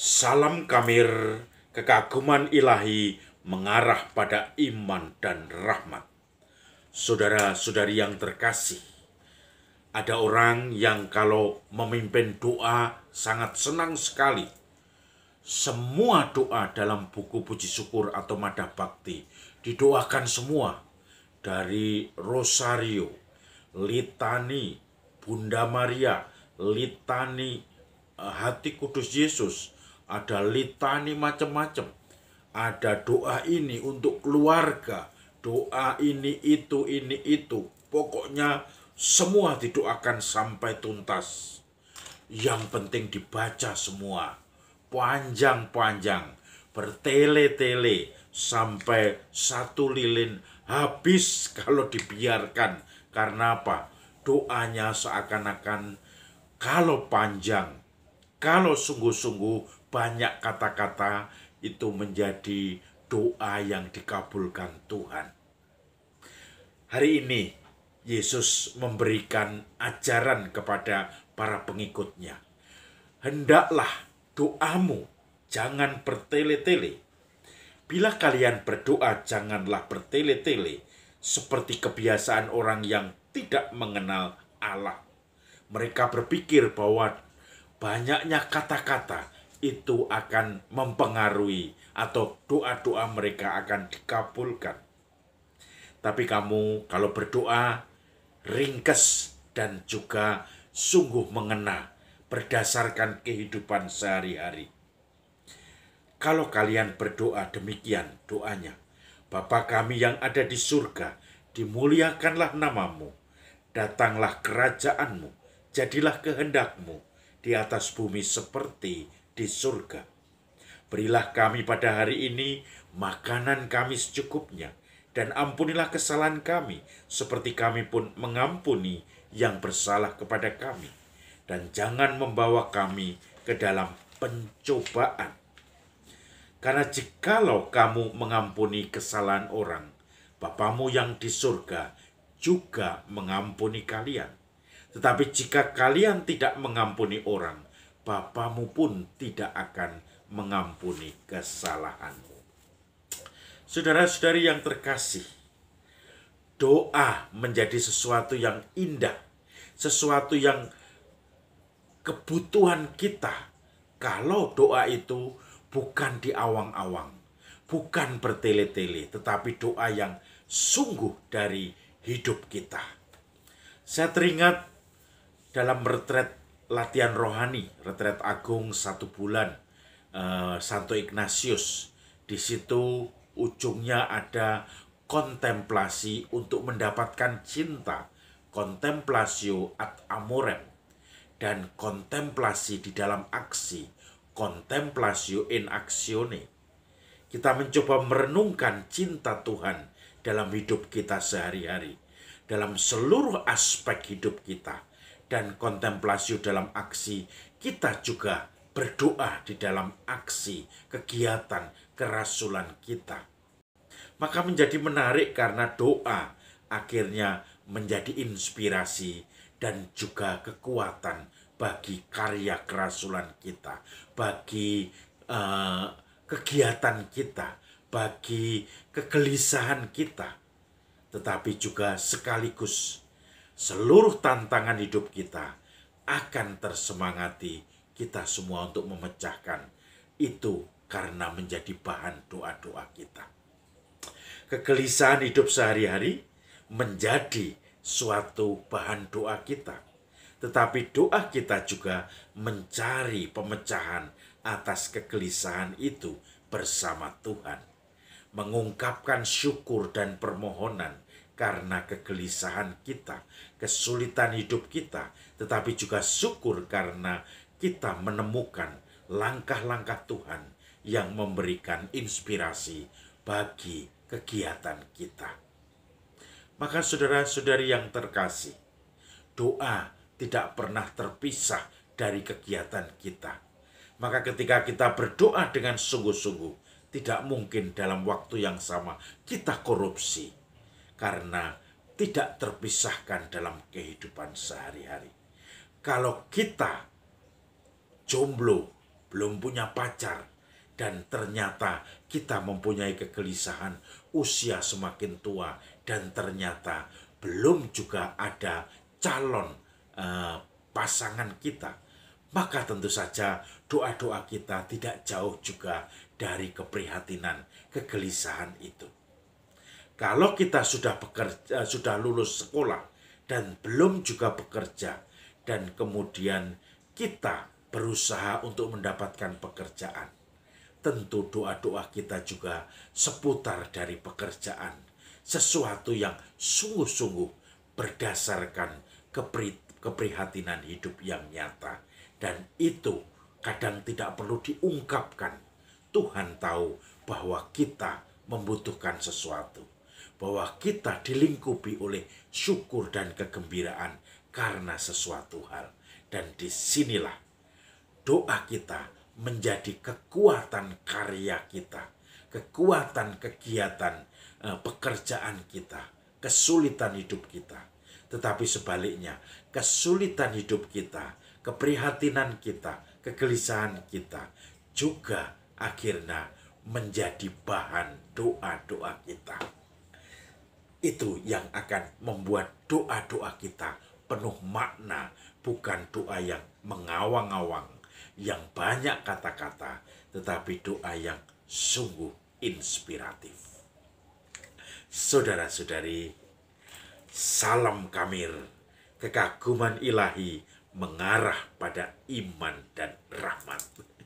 Salam kamir, kekaguman ilahi mengarah pada iman dan rahmat. Saudara-saudari yang terkasih, ada orang yang kalau memimpin doa sangat senang sekali. Semua doa dalam buku puji syukur atau madah bakti didoakan semua dari rosario, litani, Bunda Maria, litani eh, hati kudus Yesus, ada litani macam-macam, ada doa ini untuk keluarga, doa ini itu ini itu. Pokoknya semua didoakan sampai tuntas. Yang penting dibaca semua. Panjang-panjang, bertele-tele sampai satu lilin habis kalau dibiarkan. Karena apa? Doanya seakan-akan kalau panjang, kalau sungguh-sungguh banyak kata-kata itu menjadi doa yang dikabulkan Tuhan. Hari ini Yesus memberikan ajaran kepada para pengikutnya. Hendaklah doamu jangan bertele-tele. Bila kalian berdoa janganlah bertele-tele seperti kebiasaan orang yang tidak mengenal Allah. Mereka berpikir bahwa banyaknya kata-kata itu akan mempengaruhi atau doa-doa mereka akan dikabulkan. Tapi kamu kalau berdoa ringkes dan juga sungguh mengena berdasarkan kehidupan sehari-hari. Kalau kalian berdoa demikian doanya, Bapa kami yang ada di surga, dimuliakanlah namamu, datanglah kerajaanmu, jadilah kehendakmu di atas bumi seperti di surga. Berilah kami pada hari ini makanan kami secukupnya, dan ampunilah kesalahan kami, seperti kami pun mengampuni yang bersalah kepada kami. Dan jangan membawa kami ke dalam pencobaan. Karena jikalau kamu mengampuni kesalahan orang, Bapamu yang di surga juga mengampuni kalian. Tetapi jika kalian tidak mengampuni orang, Bapamu pun tidak akan mengampuni kesalahanmu. Saudara-saudari yang terkasih, doa menjadi sesuatu yang indah, sesuatu yang kebutuhan kita kalau doa itu bukan di awang-awang, bukan bertele-tele, tetapi doa yang sungguh dari hidup kita. Saya teringat dalam retret latihan rohani, retret agung satu bulan, uh, Santo Ignatius. Di situ ujungnya ada kontemplasi untuk mendapatkan cinta, kontemplasio ad amorem, dan kontemplasi di dalam aksi, kontemplasio in actione. Kita mencoba merenungkan cinta Tuhan dalam hidup kita sehari-hari, dalam seluruh aspek hidup kita dan kontemplasio dalam aksi, kita juga berdoa di dalam aksi, kegiatan, kerasulan kita. Maka menjadi menarik karena doa akhirnya menjadi inspirasi dan juga kekuatan bagi karya kerasulan kita, bagi uh, kegiatan kita, bagi kegelisahan kita, tetapi juga sekaligus seluruh tantangan hidup kita akan tersemangati kita semua untuk memecahkan itu karena menjadi bahan doa-doa kita. Kegelisahan hidup sehari-hari menjadi suatu bahan doa kita. Tetapi doa kita juga mencari pemecahan atas kegelisahan itu bersama Tuhan. Mengungkapkan syukur dan permohonan karena kegelisahan kita, kesulitan hidup kita, tetapi juga syukur karena kita menemukan langkah-langkah Tuhan yang memberikan inspirasi bagi kegiatan kita. Maka saudara-saudari yang terkasih, doa tidak pernah terpisah dari kegiatan kita. Maka ketika kita berdoa dengan sungguh-sungguh, tidak mungkin dalam waktu yang sama kita korupsi karena tidak terpisahkan dalam kehidupan sehari-hari. Kalau kita jomblo, belum punya pacar, dan ternyata kita mempunyai kegelisahan usia semakin tua, dan ternyata belum juga ada calon eh, pasangan kita, maka tentu saja doa-doa kita tidak jauh juga dari keprihatinan, kegelisahan itu. Kalau kita sudah bekerja, sudah lulus sekolah dan belum juga bekerja dan kemudian kita berusaha untuk mendapatkan pekerjaan. Tentu doa-doa kita juga seputar dari pekerjaan, sesuatu yang sungguh-sungguh berdasarkan kepri, keprihatinan hidup yang nyata dan itu kadang tidak perlu diungkapkan. Tuhan tahu bahwa kita membutuhkan sesuatu bahwa kita dilingkupi oleh syukur dan kegembiraan karena sesuatu hal. Dan disinilah doa kita menjadi kekuatan karya kita, kekuatan kegiatan eh, pekerjaan kita, kesulitan hidup kita. Tetapi sebaliknya, kesulitan hidup kita, keprihatinan kita, kegelisahan kita juga akhirnya menjadi bahan doa-doa kita. Itu yang akan membuat doa-doa kita penuh makna, bukan doa yang mengawang-awang, yang banyak kata-kata, tetapi doa yang sungguh inspiratif. Saudara-saudari, salam kamir, kekaguman ilahi mengarah pada iman dan rahmat.